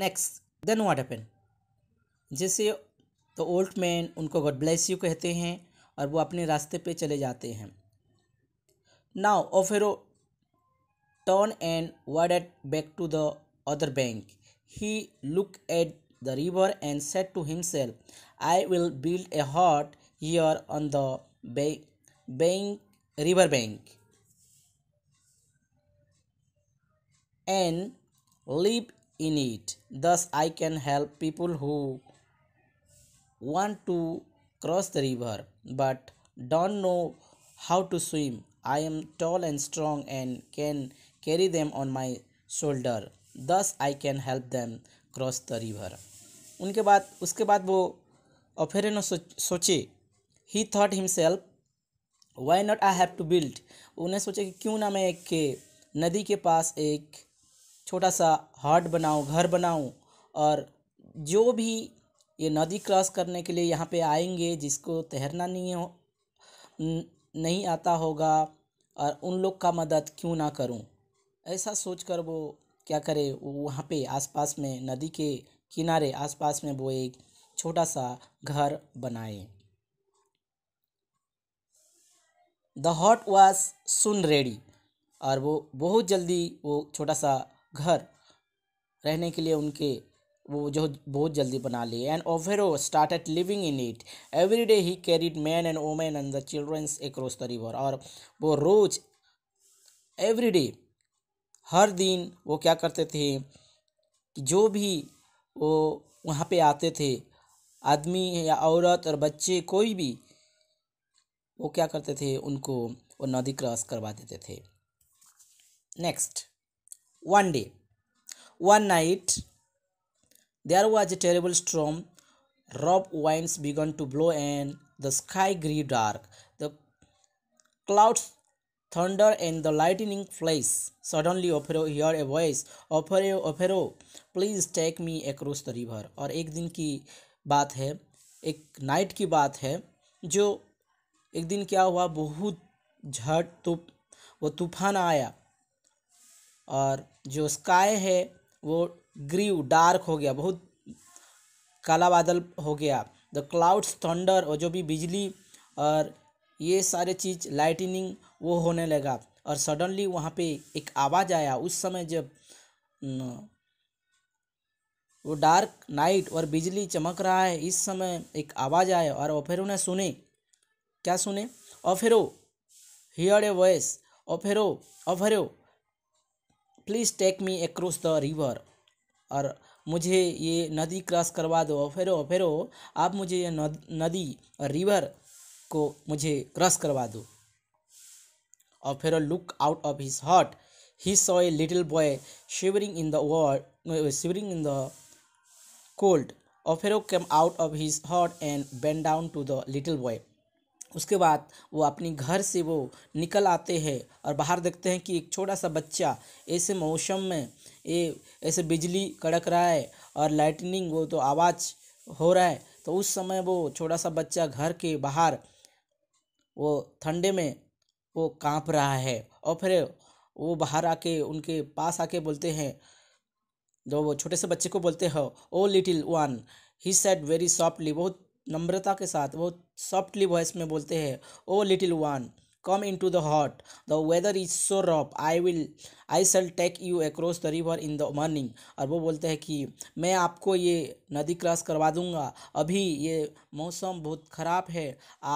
Next then what happen जैसे the old man उनको God bless you कहते हैं और वो अपने रास्ते पे चले जाते हैं now Offero turn and word at back to the other bank he look at the river and set to himself I will build a hut here on the bank river bank and live in it. Thus, I can help people who want to cross the river but don't know how to swim. I am tall and strong and can carry them on my shoulder. Thus, I can help them cross the river. उनके बाद उसके बाद वो Offero सोचे ही thought himself why not I have to build उन्हें सोचे कि क्यों ना मैं एक के नदी के पास एक छोटा सा हार्ट बनाऊँ घर बनाऊँ और जो भी ये नदी क्रॉस करने के लिए यहाँ पे आएंगे जिसको तैरना नहीं हो नहीं आता होगा और उन लोग का मदद क्यों ना करूँ ऐसा सोच कर वो क्या करे वो वहाँ पे आसपास में नदी के किनारे आसपास में वो एक छोटा सा घर बनाए the hut was soon ready और वो बहुत जल्दी वो छोटा सा घर रहने के लिए उनके वो जो बहुत जल्दी बना लिए and Offero started living in it every day he carried men and women and the childrens एक द रिवर और वो रोज एवरी डे हर दिन वो क्या करते थे कि जो भी वो वहाँ पे आते थे आदमी या औरत और बच्चे कोई भी वो क्या करते थे उनको वो नदी क्रॉस करवा देते थे next One day, one night, there was a terrible storm. Rough winds began to blow and the sky grew dark. The clouds thunder and the lightning flashed. Suddenly, Ophero heard a voice. Ophero, Ophero, please take me across the river. और ek din ki baat hai ek night ki baat hai jo ek din kya hua bahut झट तुप वो तूफान आया और जो sky है वो ग्रीव डार्क हो गया बहुत काला बादल हो गया द क्लाउड्स थंडर और जो भी बिजली और ये सारे चीज़ लाइटनिंग वो होने लगा और सडनली वहाँ पे एक आवाज़ आया उस समय जब वो डार्क नाइट और बिजली चमक रहा है इस समय एक आवाज़ आया और ओफेरो ने सुने क्या सुने Offero hear a voice Offero Offero please take me across the river और मुझे ये नदी क्रॉस करवा दो फेरो फेरो आप मुझे ये नदी और रिवर को मुझे क्रॉस करवा दो और Offero look out of his hut he saw a little boy shivering in the world shivering in the cold और Offero came out of his hut and bend down to the little boy उसके बाद वो अपनी घर से वो निकल आते हैं और बाहर देखते हैं कि एक छोटा सा बच्चा ऐसे मौसम में ये ऐसे बिजली कड़क रहा है और लाइटनिंग वो तो आवाज़ हो रहा है तो उस समय वो छोटा सा बच्चा घर के बाहर वो ठंडे में वो कांप रहा है और फिर वो बाहर आके उनके पास आके बोलते हैं जो वो छोटे से बच्चे को बोलते हो O little one he said very softly बहुत नम्रता के साथ बहुत सॉफ्टली वॉइस में बोलते हैं O little one come into the hut the weather is so rough I will I shall take you across the river in the morning और वो बोलते हैं कि मैं आपको ये नदी क्रॉस करवा दूंगा अभी ये मौसम बहुत ख़राब है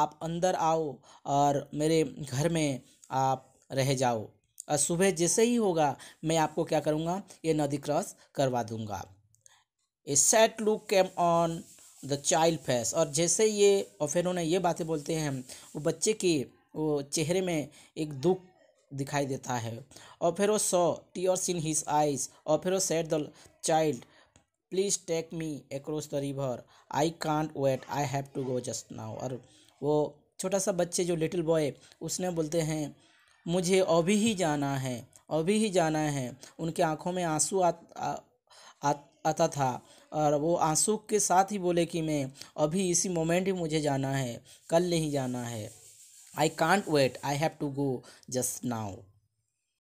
आप अंदर आओ और मेरे घर में आप रह जाओ और सुबह जैसे ही होगा मैं आपको क्या करूँगा ये नदी क्रॉस करवा दूँगा he said look came on the child face और जैसे ये और फिर उन्हें ये बातें बोलते हैं वो बच्चे की वो चेहरे में एक दुख दिखाई देता है और फिर वो the tears in his eyes और फिर वो said the child please take me across the river I can't wait I have to go just now और वो छोटा सा बच्चे जो लिटिल बॉय उसने बोलते हैं मुझे अभी ही जाना है अभी ही जाना है उनके आंखों में आंसू आ, आ, आ, आता था और वो आंसू के साथ ही बोले कि मैं अभी इसी मोमेंट ही मुझे जाना है कल नहीं जाना है I can't wait I have to go just now